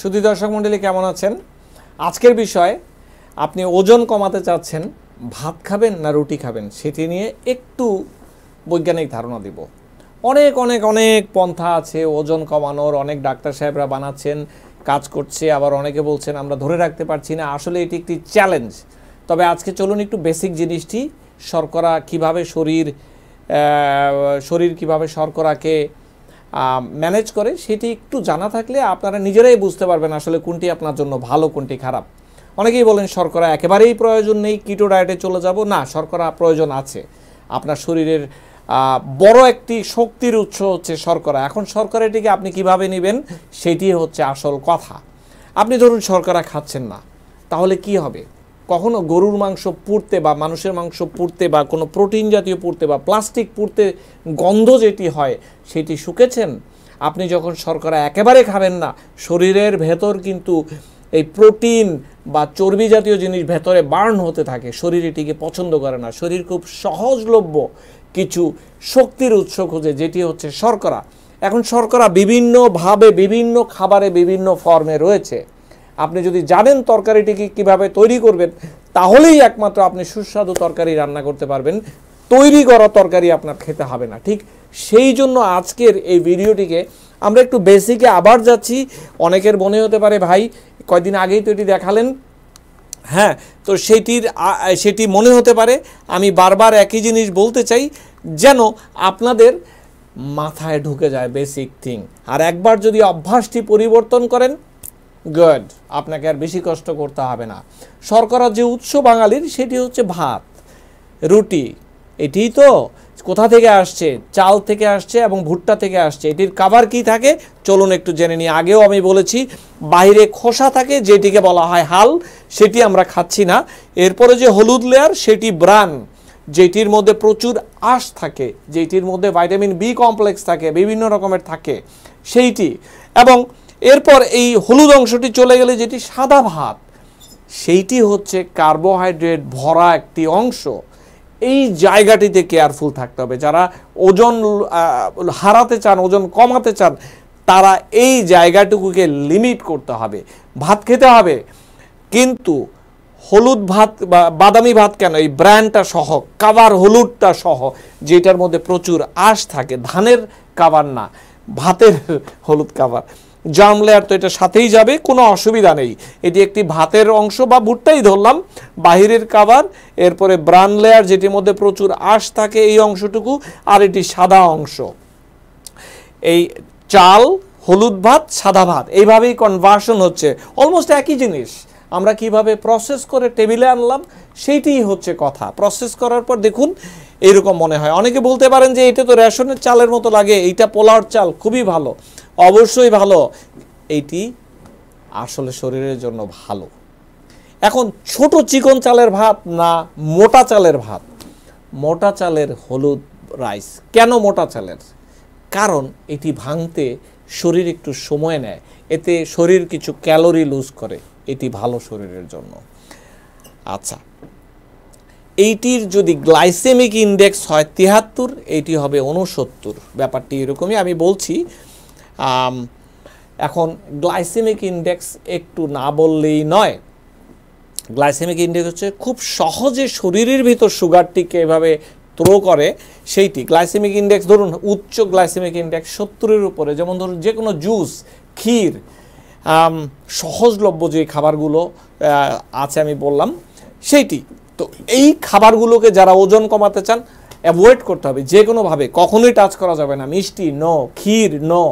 শুধু দর্শক মন্ডলী কেমন আছেন আজকের বিষয় আপনি ওজন কমাতে চাচ্ছেন ভাত খাবেন না রুটি খাবেন সেটি নিয়ে একটু বৈজ্ঞানিক ধারণা দিব অনেক অনেক অনেক পন্থা আছে ওজন কমানোর অনেক ডাক্তার সাহেবরা বানাচ্ছেন কাজ করছে আবার অনেকে বলছেন আমরা ধরে রাখতে পারছি না আসলে এটি একটি চ্যালেঞ্জ তবে আজকে চলুন একটু বেসিক জিনিসটি শর্করা কিভাবে শরীর শরীর কিভাবে শর্করাকে ম্যানেজ করে সেটি একটু জানা থাকলে আপনারা নিজেরাই বুঝতে পারবেন আসলে কোনটি আপনার জন্য ভালো কোনটি খারাপ অনেকেই বলেন শর্করা একেবারেই প্রয়োজন নেই কিটো ডায়েটে চলে যাব না শর্করা প্রয়োজন আছে আপনার শরীরের বড় একটি শক্তির উৎস হচ্ছে শর্করা এখন শর্করাটিকে আপনি কিভাবে নেবেন সেটি হচ্ছে আসল কথা আপনি ধরুন শর্করা খাচ্ছেন না তাহলে কি হবে কখনো গরুর মাংস পুড়তে বা মানুষের মাংস পুড়তে বা কোনো প্রোটিন জাতীয় পুড়তে বা প্লাস্টিক পুড়তে গন্ধ যেটি হয় সেটি শুকেছেন আপনি যখন শর্করা একেবারে খাবেন না শরীরের ভেতর কিন্তু এই প্রোটিন বা চর্বি জাতীয় জিনিস ভেতরে বার্ন হতে থাকে শরীর এটিকে পছন্দ করে না শরীর খুব সহজলভ্য কিছু শক্তির উৎস খুঁজে যেটি হচ্ছে শর্করা এখন শর্করা বিভিন্নভাবে বিভিন্ন খাবারে বিভিন্ন ফর্মে রয়েছে আপনি যদি জানেন তরকারিটিকে কিভাবে তৈরি করবেন তাহলেই একমাত্র আপনি সুস্বাদু তরকারি রান্না করতে পারবেন তৈরি করা তরকারি আপনার খেতে হবে না ঠিক সেই জন্য আজকের এই ভিডিওটিকে আমরা একটু বেসিকে আবার যাচ্ছি অনেকের মনে হতে পারে ভাই কয়দিন আগেই তো এটি দেখালেন হ্যাঁ তো সেটির সেটি মনে হতে পারে আমি বারবার একই জিনিস বলতে চাই যেন আপনাদের মাথায় ঢুকে যায় বেসিক থিং আর একবার যদি অভ্যাসটি পরিবর্তন করেন গুড আপনাকে আর বেশি কষ্ট করতে হবে না শর্করা যে উৎস বাঙালির সেটি হচ্ছে ভাত রুটি এটি তো কোথা থেকে আসছে চাল থেকে আসছে এবং ভুট্টা থেকে আসছে এটির কাবার কি থাকে চলুন একটু জেনে নিই আগেও আমি বলেছি বাইরে খোসা থাকে যেটিকে বলা হয় হাল সেটি আমরা খাচ্ছি না এরপরে যে হলুদ লেয়ার সেটি ব্রান যেটির মধ্যে প্রচুর আঁশ থাকে যেটির মধ্যে ভাইটামিন বি কমপ্লেক্স থাকে বিভিন্ন রকমের থাকে সেইটি এবং এরপর এই হলুদ অংশটি চলে গেলে যেটি সাদা ভাত সেইটি হচ্ছে কার্বোহাইড্রেট ভরা একটি অংশ এই জায়গাটিতে কেয়ারফুল থাকতে হবে যারা ওজন হারাতে চান ওজন কমাতে চান তারা এই জায়গাটুকুকে লিমিট করতে হবে ভাত খেতে হবে কিন্তু হলুদ ভাত বা বাদামি ভাত কেন এই ব্র্যান্ডটা সহ কাবার হলুদটা সহ যেটার মধ্যে প্রচুর আশ থাকে ধানের কাবার না ভাতের হলুদ কাবার জাম লেয়ার তো এটা সাথেই যাবে কোনো অসুবিধা নেই এটি একটি ভাতের অংশ বা ভুট্টাই ধরলাম বাহিরের কাবার এরপরে ব্রান লেয়ার যেটির মধ্যে প্রচুর আশ থাকে এই অংশটুকু আর এটি সাদা অংশ এই চাল হলুদ ভাত সাদা ভাত এইভাবেই কনভার্সন হচ্ছে অলমোস্ট একই জিনিস আমরা কিভাবে প্রসেস করে টেবিলে আনলাম সেইটি হচ্ছে কথা প্রসেস করার পর দেখুন এরকম মনে হয় অনেকে বলতে পারেন যে এটা তো রেশনের চালের মতো লাগে এইটা পোলাওর চাল খুবই ভালো অবশ্যই ভালো এইটি আসলে শরীরের জন্য ভালো এখন ছোট চিকন চালের ভাত না মোটা চালের ভাত মোটা চালের হলুদ রাইস কেন মোটা চালের কারণ এটি ভাঙতে শরীর একটু সময় নেয় এতে শরীর কিছু ক্যালোরি লুজ করে এটি ভালো শরীরের জন্য আচ্ছা এইটির যদি গ্লাইসেমিক ইন্ডেক্স হয় তিয়াত্তর এইটি হবে ঊনসত্তর ব্যাপারটি এরকমই আমি বলছি এখন গ্লাইসেমিক ইন্ডেক্স একটু না বললেই নয় গ্লাইসেমিক ইন্ডেক্স হচ্ছে খুব সহজে শরীরের ভিতর সুগারটিকে এভাবে থ্রো করে সেইটি গ্লাইসেমিক ইন্ডেক্স ধরুন উচ্চ গ্লাইসেমিক ইন্ডেক্স সত্তরের উপরে যেমন ধরুন যে কোনো জুস ক্ষীর সহজলভ্য যে খাবারগুলো আছে আমি বললাম সেইটি তো এই খাবারগুলোকে যারা ওজন কমাতে চান অ্যাভয়েড করতে হবে যে কোনোভাবে কখনোই টাচ করা যাবে না মিষ্টি নো ক্ষীর নো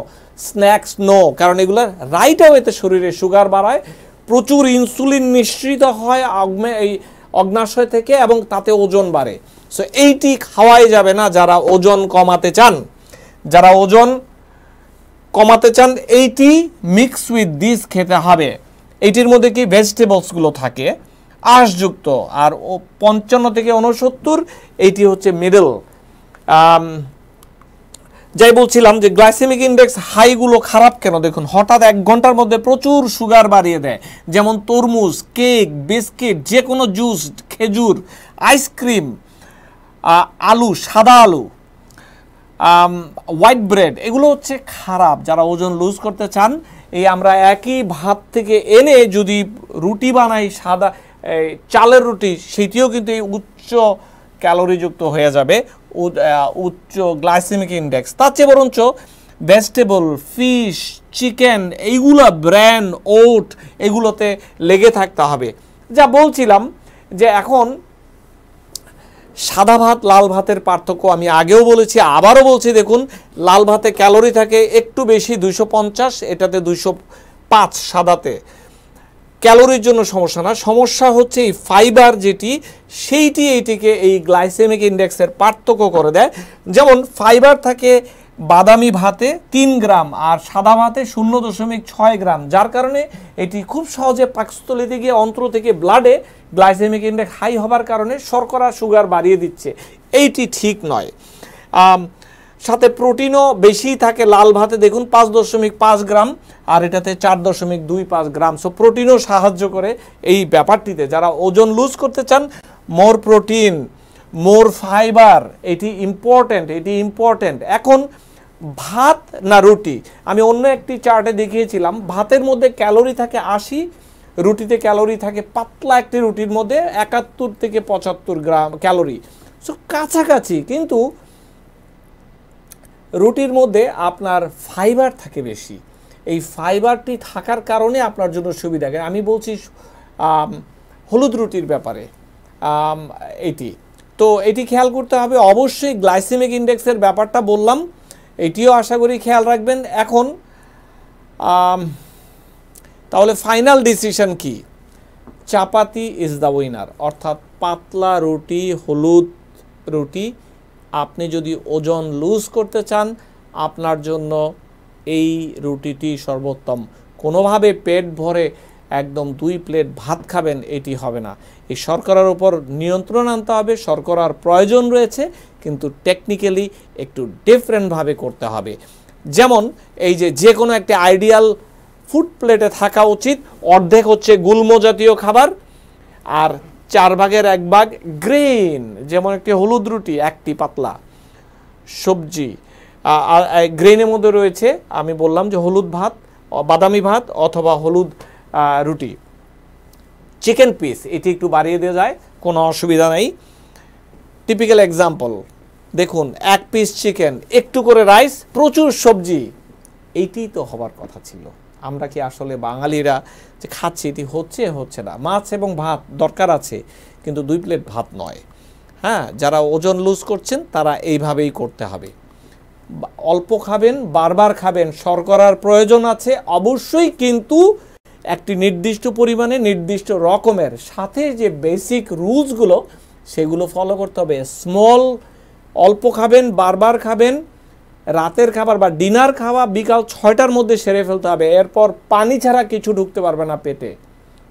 স্ন্যাক্স নো কারণ এগুলো রাইট অ্যাওয়েতে শরীরে সুগার বাড়ায় প্রচুর ইনসুলিন নিঃসৃত হয় অগ্নে এই অগ্নাশয় থেকে এবং তাতে ওজন বাড়ে সো এইটি খাওয়াই যাবে না যারা ওজন কমাতে চান যারা ওজন কমাতে চান এইটি মিক্স উইথ দিস খেতে হবে এইটির মধ্যে কি ভেজিটেবলসগুলো থাকে আঁশযুক্ত আর ও পঞ্চান্ন থেকে উনসত্তর এইটি হচ্ছে মিডল যাই বলছিলাম যে গ্লাইসেমিক ইন্ডেক্স হাইগুলো খারাপ কেন দেখুন হঠাৎ এক ঘন্টার মধ্যে প্রচুর সুগার বাড়িয়ে দেয় যেমন তরমুজ কেক বিস্কিট যে কোনো জুস খেজুর আইসক্রিম আলু সাদা আলু হোয়াইট ব্রেড এগুলো হচ্ছে খারাপ যারা ওজন লুজ করতে চান এই আমরা একই ভাত থেকে এনে যদি রুটি বানাই সাদা চালের রুটি সেটিও কিন্তু এই উচ্চ ক্যালোরিযুক্ত হয়ে যাবে উচ্চ গ্লাইসেমিক ইন্ডেক্স তার চেয়ে বরঞ্চ ভেজিটেবল ফিশ চিকেন এইগুলো ব্র্যান ওট এগুলোতে লেগে থাকতে হবে যা বলছিলাম যে এখন সাদা ভাত লাল ভাতের পার্থক্য আমি আগেও বলেছি আবারও বলছি দেখুন লাল ভাতে ক্যালোরি থাকে একটু বেশি দুশো পঞ্চাশ এটাতে দুশো পাঁচ সাদাতে ক্যালোরির জন্য সমস্যা না সমস্যা হচ্ছে এই ফাইবার যেটি সেইটি এইটিকে এই গ্লাইসেমিক ইন্ডেক্সের পার্থক্য করে দেয় যেমন ফাইবার থাকে বাদামি ভাতে তিন গ্রাম আর সাদা ভাতে শূন্য দশমিক ছয় গ্রাম যার কারণে এটি খুব সহজে পাকস্থলিতে গিয়ে অন্ত্র থেকে ব্লাডে গ্লাইসেমিক ইন্ডেক্স হাই হবার কারণে শর্করা সুগার বাড়িয়ে দিচ্ছে এইটি ঠিক নয় সাথে প্রোটিনও বেশি থাকে লাল ভাতে দেখুন পাঁচ দশমিক পাঁচ গ্রাম আর এটাতে চার দশমিক দুই পাঁচ গ্রাম সো প্রোটিনও সাহায্য করে এই ব্যাপারটিতে যারা ওজন লুজ করতে চান মোর প্রোটিন মোর ফাইবার এটি ইম্পর্ট্যান্ট এটি ইম্পর্ট্যান্ট এখন ভাত না রুটি আমি অন্য একটি চার্টে দেখিয়েছিলাম ভাতের মধ্যে ক্যালোরি থাকে আশি রুটিতে ক্যালোরি থাকে পাতলা একটি রুটির মধ্যে একাত্তর থেকে পঁচাত্তর গ্রাম ক্যালোরি সো কাছাকাছি কিন্তু রুটির মধ্যে আপনার ফাইবার থাকে বেশি এই ফাইবারটি থাকার কারণে আপনার জন্য সুবিধা আমি বলছি হলুদ রুটির ব্যাপারে এটি তো এটি খেয়াল করতে হবে অবশ্যই গ্লাইসেমিক ইন্ডেক্সের ব্যাপারটা বললাম এটিও আশা করি খেয়াল রাখবেন এখন তাহলে ফাইনাল ডিসিশন কি চাপাতি ইজ দ্য উইনার অর্থাৎ পাতলা রুটি হলুদ রুটি আপনি যদি ওজন লুজ করতে চান আপনার জন্য এই রুটিটি সর্বোত্তম কোনোভাবে পেট ভরে একদম দুই প্লেট ভাত খাবেন এটি হবে না এই শর্করার উপর নিয়ন্ত্রণ আনতে হবে শর্করার প্রয়োজন রয়েছে কিন্তু টেকনিক্যালি একটু ডিফারেন্টভাবে করতে হবে যেমন এই যে যে কোনো একটি আইডিয়াল ফুড প্লেটে থাকা উচিত অর্ধেক হচ্ছে গুল্ম জাতীয় খাবার আর চার ভাগের এক ভাগ গ্রেন যেমন একটি হলুদ রুটি একটি পাতলা সবজি আর গ্রেনের মধ্যে রয়েছে আমি বললাম যে হলুদ ভাত বাদামি ভাত অথবা হলুদ রুটি চিকেন পিস এটি একটু বাড়িয়ে দেওয়া যায় কোনো অসুবিধা নেই টিপিক্যাল এক্সাম্পল দেখুন এক পিস চিকেন একটু করে রাইস প্রচুর সবজি এইটি তো হবার কথা ছিল আমরা কি আসলে বাঙালিরা যে খাচ্ছি এটি হচ্ছে হচ্ছে না মাছ এবং ভাত দরকার আছে কিন্তু দুই প্লেট ভাত নয় হ্যাঁ যারা ওজন লুজ করছেন তারা এইভাবেই করতে হবে অল্প খাবেন বারবার খাবেন শর্করার প্রয়োজন আছে অবশ্যই কিন্তু একটি নির্দিষ্ট পরিমাণে নির্দিষ্ট রকমের সাথে যে বেসিক রুলসগুলো সেগুলো ফলো করতে হবে স্মল অল্প খাবেন বারবার খাবেন রাতের খাবার বা ডিনার খাওয়া বিকাল ছয়টার মধ্যে সেরে ফেলতে হবে এরপর পানি ছাড়া কিছু ঢুকতে পারবে না পেটে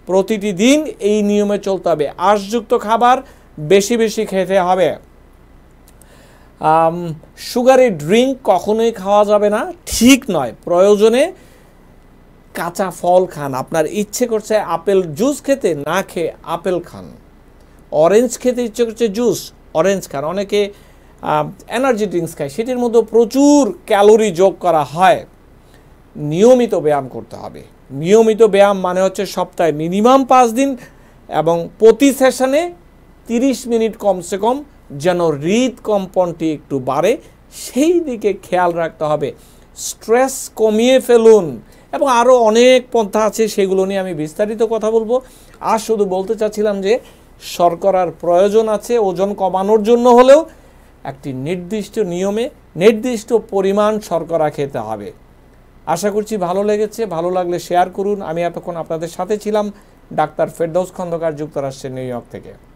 প্রতিটি দিন এই নিয়মে চলতে হবে আঁশযুক্ত খাবার বেশি বেশি খেতে হবে সুগারি ড্রিঙ্ক কখনোই খাওয়া যাবে না ঠিক নয় প্রয়োজনে কাঁচা ফল খান আপনার ইচ্ছে করছে আপেল জুস খেতে না খেয়ে আপেল খান অরেঞ্জ খেতে ইচ্ছে করছে জুস অরেঞ্জ খান অনেকে এনার্জি ড্রিঙ্কস খায় সেটির মধ্যে প্রচুর ক্যালোরি যোগ করা হয় নিয়মিত ব্যায়াম করতে হবে নিয়মিত ব্যায়াম মানে হচ্ছে সপ্তাহে মিনিমাম পাঁচ দিন এবং প্রতি সেশনে তিরিশ মিনিট কমসে কম যেন হৃদ কম্পনটি একটু বাড়ে সেই দিকে খেয়াল রাখতে হবে স্ট্রেস কমিয়ে ফেলুন এবং আরও অনেক পন্থা আছে সেগুলো নিয়ে আমি বিস্তারিত কথা বলবো আর শুধু বলতে চাচ্ছিলাম যে শর্করার প্রয়োজন আছে ওজন কমানোর জন্য হলেও একটি নির্দিষ্ট নিয়মে নির্দিষ্ট পরিমাণ শর্করা খেতে হবে আশা করছি ভালো লেগেছে ভালো লাগলে শেয়ার করুন আমি এতক্ষণ আপনাদের সাথে ছিলাম ডাক্তার ফেরদৌস খন্দকার যুক্তরাষ্ট্রের নিউ ইয়র্ক থেকে